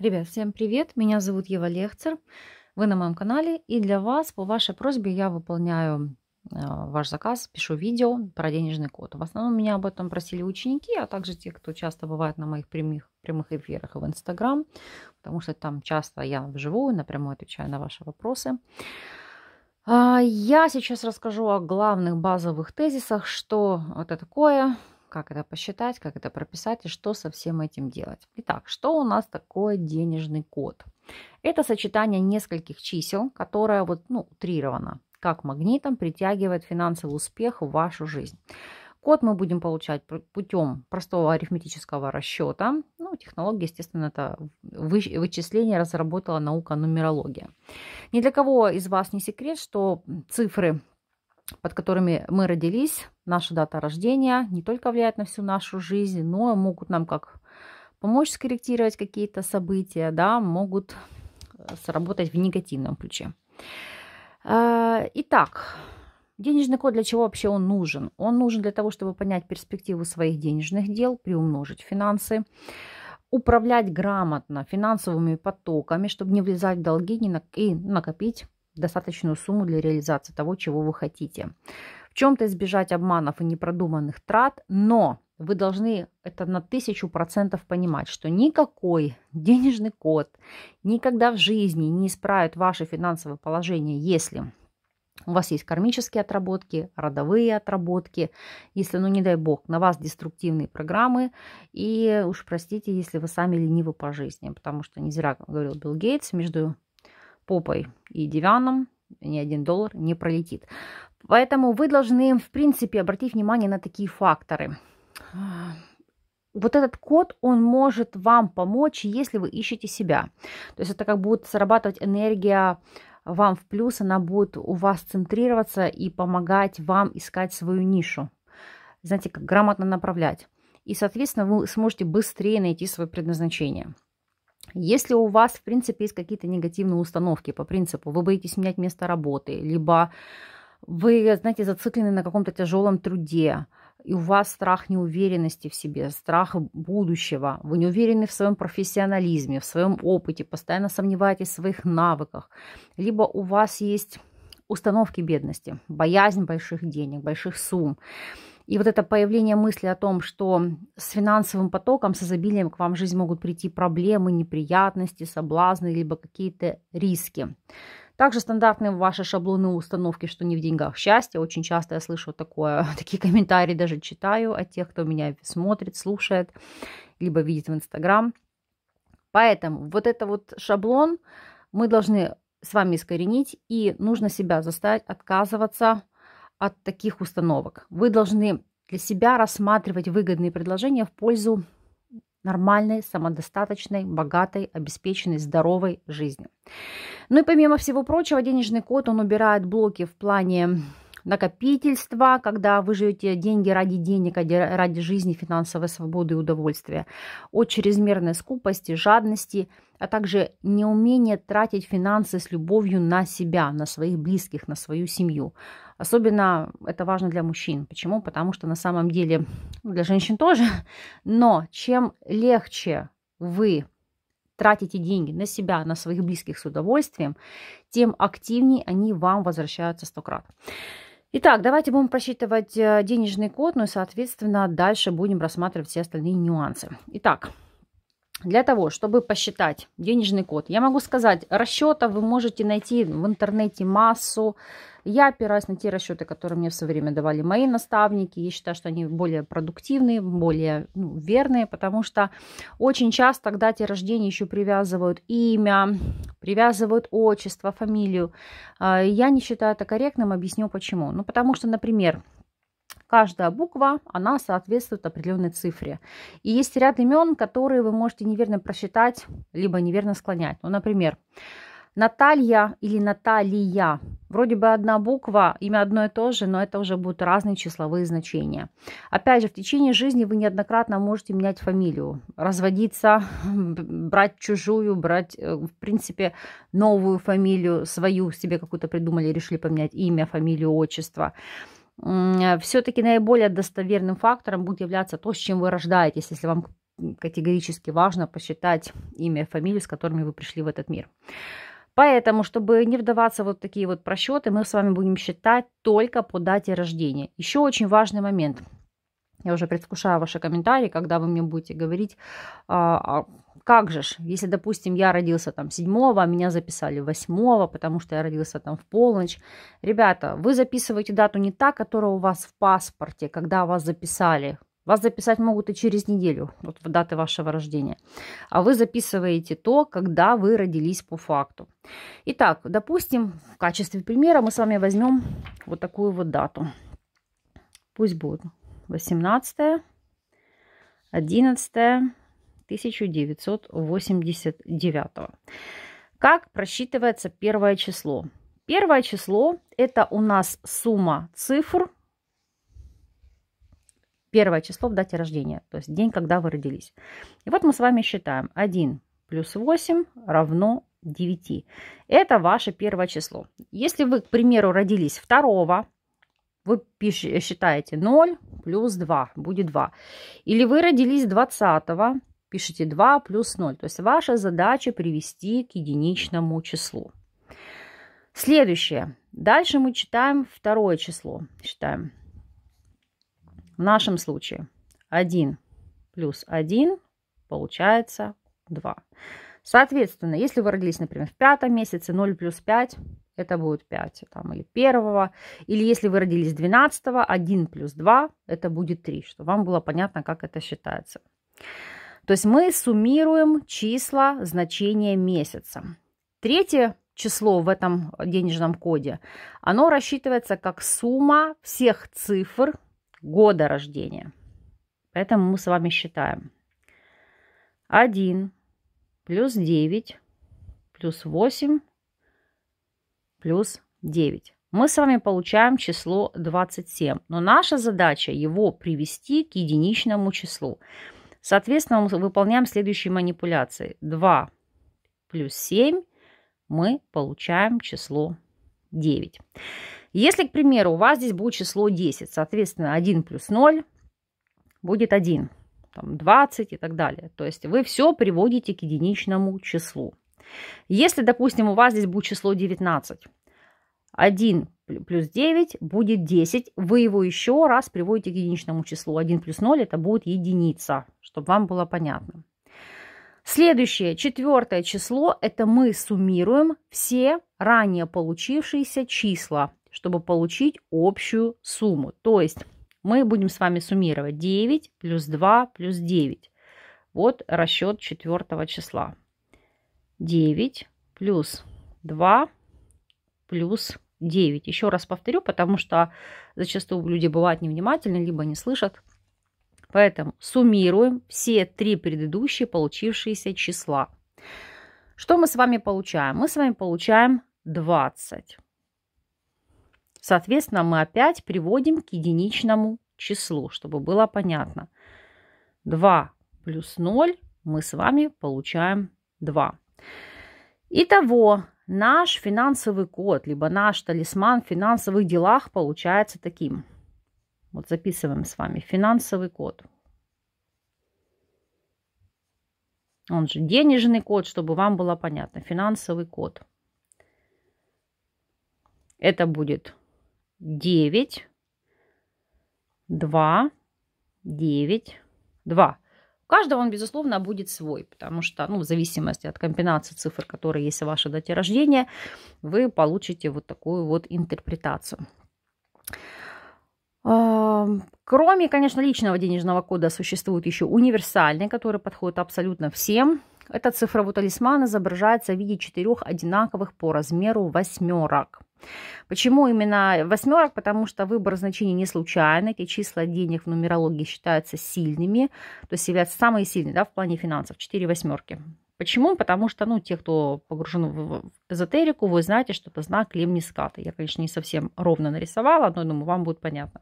Ребят, всем привет! Меня зовут Ева Лехцер. Вы на моем канале. И для вас, по вашей просьбе, я выполняю а, ваш заказ, пишу видео про денежный код. В основном меня об этом просили ученики, а также те, кто часто бывает на моих прямых, прямых эфирах и в Инстаграм, потому что там часто я вживую напрямую отвечаю на ваши вопросы. А, я сейчас расскажу о главных базовых тезисах, что это такое, как это посчитать, как это прописать и что со всем этим делать. Итак, что у нас такое денежный код? Это сочетание нескольких чисел, которое вот, ну, утрировано, как магнитом притягивает финансовый успех в вашу жизнь. Код мы будем получать путем простого арифметического расчета. Ну, технология, естественно, это вычисление разработала наука нумерология. Ни для кого из вас не секрет, что цифры под которыми мы родились, наша дата рождения, не только влияет на всю нашу жизнь, но могут нам как помочь скорректировать какие-то события, да, могут э, сработать в негативном ключе. А, итак, денежный код для чего вообще он нужен? Он нужен для того, чтобы понять перспективу своих денежных дел, приумножить финансы, управлять грамотно финансовыми потоками, чтобы не влезать в долги не и накопить достаточную сумму для реализации того, чего вы хотите. В чем-то избежать обманов и непродуманных трат, но вы должны это на тысячу процентов понимать, что никакой денежный код никогда в жизни не исправит ваше финансовое положение, если у вас есть кармические отработки, родовые отработки, если, ну не дай бог, на вас деструктивные программы, и уж простите, если вы сами ленивы по жизни, потому что не зря говорил Билл Гейтс, между попой и диваном ни один доллар не пролетит. Поэтому вы должны, в принципе, обратить внимание на такие факторы. Вот этот код, он может вам помочь, если вы ищете себя. То есть это как будет срабатывать энергия вам в плюс, она будет у вас центрироваться и помогать вам искать свою нишу. Знаете, как грамотно направлять. И, соответственно, вы сможете быстрее найти свое предназначение. Если у вас, в принципе, есть какие-то негативные установки по принципу, вы боитесь менять место работы, либо вы, знаете, зациклены на каком-то тяжелом труде, и у вас страх неуверенности в себе, страх будущего, вы не уверены в своем профессионализме, в своем опыте, постоянно сомневаетесь в своих навыках, либо у вас есть установки бедности, боязнь больших денег, больших сумм, и вот это появление мысли о том, что с финансовым потоком, с изобилием к вам в жизнь могут прийти проблемы, неприятности, соблазны, либо какие-то риски. Также стандартные ваши шаблоны установки, что не в деньгах счастье. Очень часто я слышу такое, такие комментарии даже читаю от тех, кто меня смотрит, слушает, либо видит в Инстаграм. Поэтому вот это вот шаблон мы должны с вами искоренить, и нужно себя заставить отказываться от таких установок. Вы должны для себя рассматривать выгодные предложения в пользу нормальной, самодостаточной, богатой, обеспеченной, здоровой жизни. Ну и помимо всего прочего, денежный код, он убирает блоки в плане накопительства, когда вы живете деньги ради денег, а ради жизни, финансовой свободы и удовольствия, от чрезмерной скупости, жадности, а также неумение тратить финансы с любовью на себя, на своих близких, на свою семью, Особенно это важно для мужчин. Почему? Потому что на самом деле ну, для женщин тоже. Но чем легче вы тратите деньги на себя, на своих близких с удовольствием, тем активнее они вам возвращаются сто крат. Итак, давайте будем просчитывать э, денежный код, ну и, соответственно, дальше будем рассматривать все остальные нюансы. Итак, для того, чтобы посчитать денежный код, я могу сказать, расчета вы можете найти в интернете массу. Я опираюсь на те расчеты, которые мне все время давали мои наставники. Я считаю, что они более продуктивные, более ну, верные, потому что очень часто к дате рождения еще привязывают имя, привязывают отчество, фамилию. А, я не считаю это корректным, объясню почему. Ну, потому что, например, Каждая буква, она соответствует определенной цифре. И есть ряд имен, которые вы можете неверно просчитать, либо неверно склонять. Ну, например, Наталья или Наталия. Вроде бы одна буква, имя одно и то же, но это уже будут разные числовые значения. Опять же, в течение жизни вы неоднократно можете менять фамилию, разводиться, брать чужую, брать, э, в принципе, новую фамилию, свою себе какую-то придумали, решили поменять имя, фамилию, отчество. А, все-таки наиболее достоверным фактором будет являться то, с чем вы рождаетесь, если вам категорически важно посчитать имя и фамилию, с которыми вы пришли в этот мир. Поэтому, чтобы не вдаваться в вот такие вот просчеты, мы с вами будем считать только по дате рождения. Еще очень важный момент – я уже предвкушаю ваши комментарии, когда вы мне будете говорить, а, а, как же ж, если, допустим, я родился там 7 а меня записали 8 потому что я родился там в полночь. Ребята, вы записываете дату не та, которая у вас в паспорте, когда вас записали. Вас записать могут и через неделю, вот в даты вашего рождения. А вы записываете то, когда вы родились по факту. Итак, допустим, в качестве примера мы с вами возьмем вот такую вот дату. Пусть будет 18, 11, 1989. Как просчитывается первое число? Первое число – это у нас сумма цифр, первое число в дате рождения, то есть день, когда вы родились. И вот мы с вами считаем 1 плюс 8 равно 9. Это ваше первое число. Если вы, к примеру, родились 2, вы считаете 0, плюс 2, будет 2. Или вы родились 20, пишите 2 плюс 0. То есть ваша задача привести к единичному числу. Следующее. Дальше мы читаем второе число. Считаем. В нашем случае 1 плюс 1 получается 2. Соответственно, если вы родились, например, в пятом месяце, 0 плюс 5 это будет 5 там, или 1. Или если вы родились 12, 1 плюс 2, это будет 3, чтобы вам было понятно, как это считается. То есть мы суммируем числа значения месяца. Третье число в этом денежном коде, оно рассчитывается как сумма всех цифр года рождения. Поэтому мы с вами считаем. 1 плюс 9 плюс 8 плюс 9. Мы с вами получаем число 27, но наша задача его привести к единичному числу. Соответственно, мы выполняем следующие манипуляции. 2 плюс 7 мы получаем число 9. Если, к примеру, у вас здесь будет число 10, соответственно, 1 плюс 0 будет 1, там 20 и так далее. То есть вы все приводите к единичному числу. Если, допустим, у вас здесь будет число 19, 1 плюс 9 будет 10. Вы его еще раз приводите к единичному числу. 1 плюс 0 это будет единица, чтобы вам было понятно. Следующее, четвертое число, это мы суммируем все ранее получившиеся числа, чтобы получить общую сумму. То есть мы будем с вами суммировать 9 плюс 2 плюс 9. Вот расчет четвертого числа. 9 плюс 2 плюс 9. Еще раз повторю, потому что зачастую люди бывают невнимательны, либо не слышат. Поэтому суммируем все три предыдущие получившиеся числа. Что мы с вами получаем? Мы с вами получаем 20. Соответственно, мы опять приводим к единичному числу, чтобы было понятно. 2 плюс 0 мы с вами получаем 2. Итого, наш финансовый код, либо наш талисман в финансовых делах получается таким. Вот записываем с вами финансовый код. Он же денежный код, чтобы вам было понятно. Финансовый код. Это будет 9, 2, 9, 2. У каждого он, безусловно, будет свой, потому что, ну, в зависимости от комбинации цифр, которые есть в вашей дате рождения, вы получите вот такую вот интерпретацию. А, кроме, конечно, личного денежного кода существует еще универсальный, который подходит абсолютно всем. Этот цифровой талисман изображается в виде четырех одинаковых по размеру восьмерок. Почему именно восьмерок? Потому что выбор значений не случайный. Эти числа денег в нумерологии считаются сильными, то есть являются самые сильные да, в плане финансов. Четыре восьмерки. Почему? Потому что, ну, те, кто погружен в эзотерику, вы знаете, что это знак Лемни Я, конечно, не совсем ровно нарисовала, но, думаю, вам будет понятно.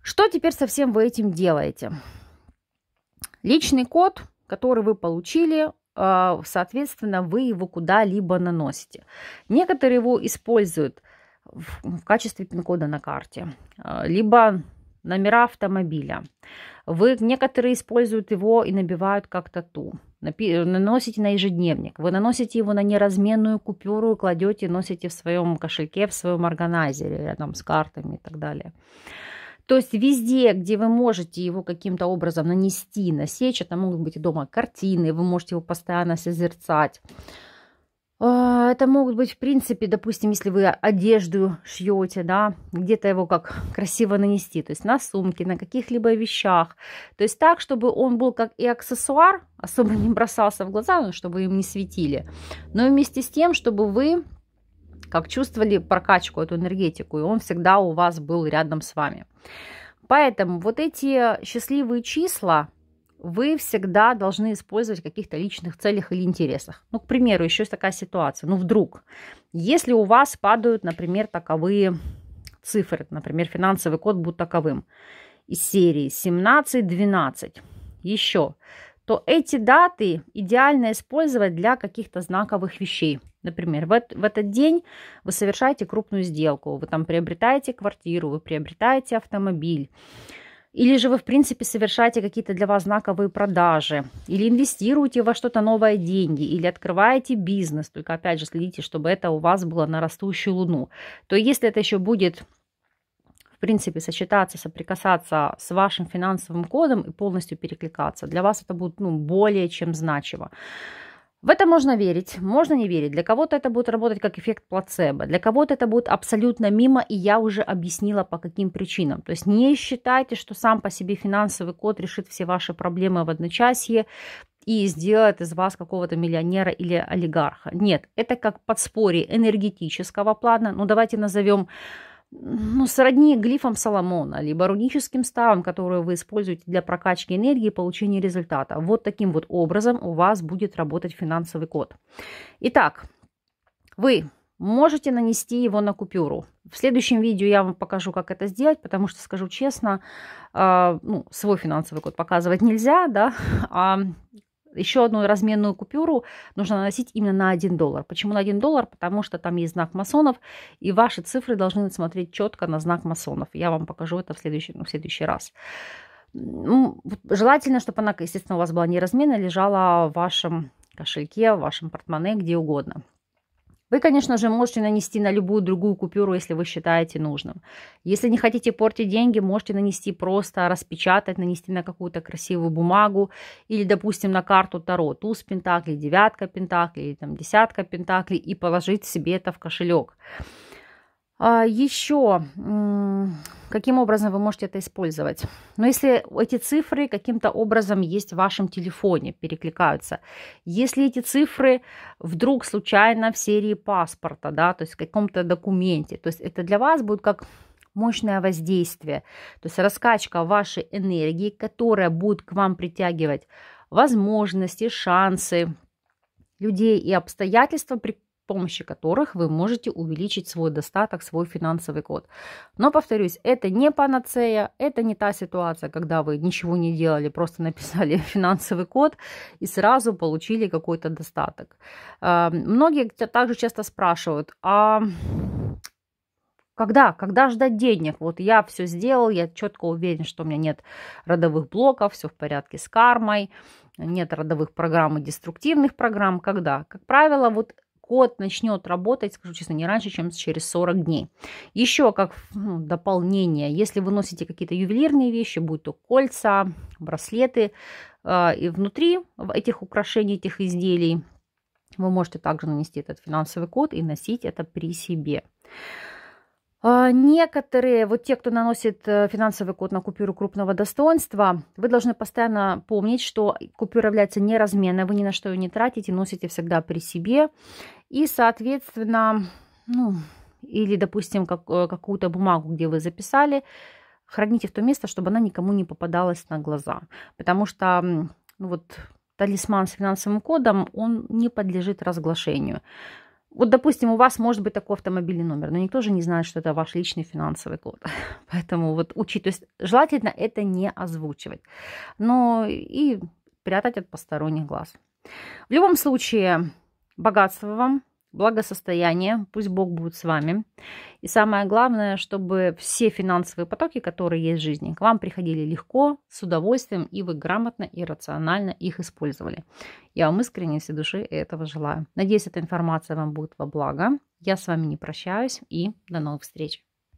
Что теперь совсем вы этим делаете? Личный код, который вы получили, а, соответственно, вы его куда-либо наносите. Некоторые его используют в качестве пин-кода на карте, а, либо номера автомобиля. Вы некоторые используют его и набивают как то тату. Э, наносите на ежедневник. Вы наносите его на неразменную купюру, кладете, носите в своем кошельке, в своем органайзере, рядом с картами и так далее. То есть везде, где вы можете его каким-то образом нанести, насечь, это могут быть дома картины, вы можете его постоянно созерцать. А, это могут быть, в принципе, допустим, если вы одежду шьете, да, где-то его как красиво нанести, то есть на сумке, на каких-либо вещах. То есть так, чтобы он был как и аксессуар, особо не бросался в глаза, но чтобы им не светили. Но вместе с тем, чтобы вы как чувствовали прокачку, эту энергетику, и он всегда у вас был рядом с вами. Поэтому вот эти счастливые числа вы всегда должны использовать в каких-то личных целях или интересах. Ну, к примеру, еще есть такая ситуация. Ну, вдруг, если у вас падают, например, таковые цифры, например, финансовый код будет таковым, из серии 17-12, еще, то эти даты идеально использовать для каких-то знаковых вещей. Например, в, в этот день вы совершаете крупную сделку, вы там приобретаете квартиру, вы приобретаете автомобиль. Или же вы, в принципе, совершаете какие-то для вас знаковые продажи, или инвестируете во что-то новое деньги, или открываете бизнес, только, опять же, следите, чтобы это у вас было на растущую луну. То если это еще будет в принципе, сочетаться, соприкасаться с вашим финансовым кодом и полностью перекликаться. Для вас это будет ну, более чем значимо. В это можно верить, можно не верить. Для кого-то это будет работать как эффект плацебо, для кого-то это будет абсолютно мимо, и я уже объяснила по каким причинам. То есть не считайте, что сам по себе финансовый код решит все ваши проблемы в одночасье и сделает из вас какого-то миллионера или олигарха. Нет, это как подспорье энергетического плана. Ну давайте назовем ну, сродни глифам Соломона, либо руническим ставам, которые вы используете для прокачки энергии и получения результата. Вот таким вот образом у вас будет работать финансовый код. Итак, вы можете нанести его на купюру. В следующем видео я вам покажу, как это сделать, потому что, скажу честно, э, ну, свой финансовый код показывать нельзя, да, а еще одну разменную купюру нужно наносить именно на 1 доллар. Почему на 1 доллар? Потому что там есть знак масонов, и ваши цифры должны смотреть четко на знак масонов. Я вам покажу это в следующий, ну, в следующий раз. желательно, чтобы она, естественно, у вас была не размена, а лежала в вашем кошельке, в вашем портмоне, где угодно. Вы, конечно же, можете нанести на любую другую купюру, если вы считаете нужным. Если не хотите портить деньги, можете нанести просто, распечатать, нанести на какую-то красивую бумагу или, допустим, на карту Таро, туз пентаклей, девятка пентаклей, или там десятка пентаклей и положить себе это в кошелек. А, еще, каким образом вы можете это использовать? Но ну, если эти цифры каким-то образом есть в вашем телефоне, перекликаются. Если эти цифры вдруг случайно в серии паспорта, да, то есть в каком-то документе, то есть это для вас будет как мощное воздействие, то есть раскачка вашей энергии, которая будет к вам притягивать возможности, шансы, людей и обстоятельства, при помощи которых вы можете увеличить свой достаток, свой финансовый код. Но, повторюсь, это не панацея, это не та ситуация, когда вы ничего не делали, просто написали финансовый код и сразу получили какой-то достаток. А, многие также часто спрашивают, а когда? Когда ждать денег? Вот я все сделал, я четко уверен, что у меня нет родовых блоков, все в порядке с кармой, нет родовых программ и деструктивных программ. Когда? Как правило, вот код начнет работать, скажу честно, не раньше, чем через 40 дней. Еще как ну, дополнение, если вы носите какие-то ювелирные вещи, будь то кольца, браслеты, э, и внутри этих украшений, этих изделий, вы можете также нанести этот финансовый код и носить это при себе. А, некоторые, вот те, кто наносит э, финансовый код на купюру крупного достоинства, вы должны постоянно помнить, что купюра является неразменной, вы ни на что ее не тратите, носите всегда при себе. И, соответственно, ну, или, допустим, как, э, какую-то бумагу, где вы записали, храните в то место, чтобы она никому не попадалась на глаза. Потому что ну, вот, талисман с финансовым кодом, он не подлежит разглашению. Вот, допустим, у вас может быть такой автомобильный номер, но никто же не знает, что это ваш личный финансовый код. Поэтому вот учить, то есть желательно это не озвучивать. Но и прятать от посторонних глаз. В любом случае, Богатства вам, благосостояния, пусть Бог будет с вами. И самое главное, чтобы все финансовые потоки, которые есть в жизни, к вам приходили легко, с удовольствием, и вы грамотно и рационально их использовали. Я вам искренне всей души этого желаю. Надеюсь, эта информация вам будет во благо. Я с вами не прощаюсь и до новых встреч.